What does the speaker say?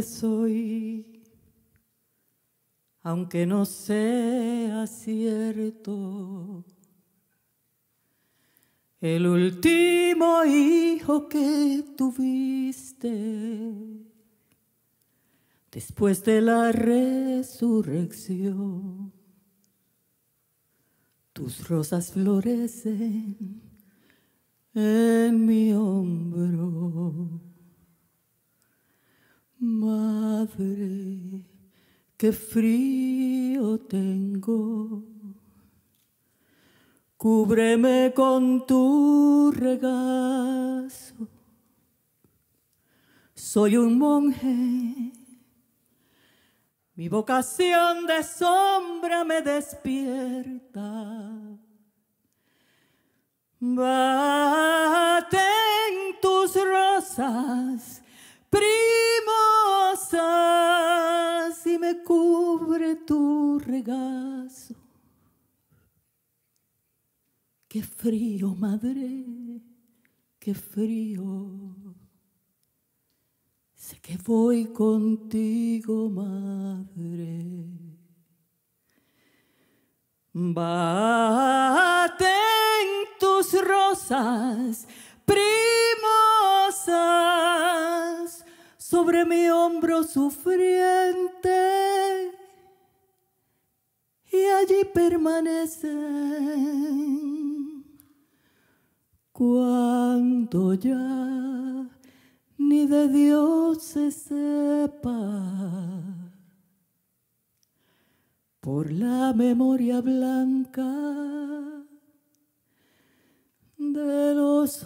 soy, aunque no sea cierto. El último hijo que tuviste después de la resurrección. Tus rosas florecen en mi que qué frío tengo. Cúbreme con tu regazo. Soy un monje. Mi vocación de sombra me despierta. en tus rosas, cubre tu regazo. Qué frío, madre, qué frío. Sé que voy contigo, madre. Baten tus rosas primosas sobre mi hombro sufriente allí permanecen. Cuando ya ni de Dios se sepa, por la memoria blanca de los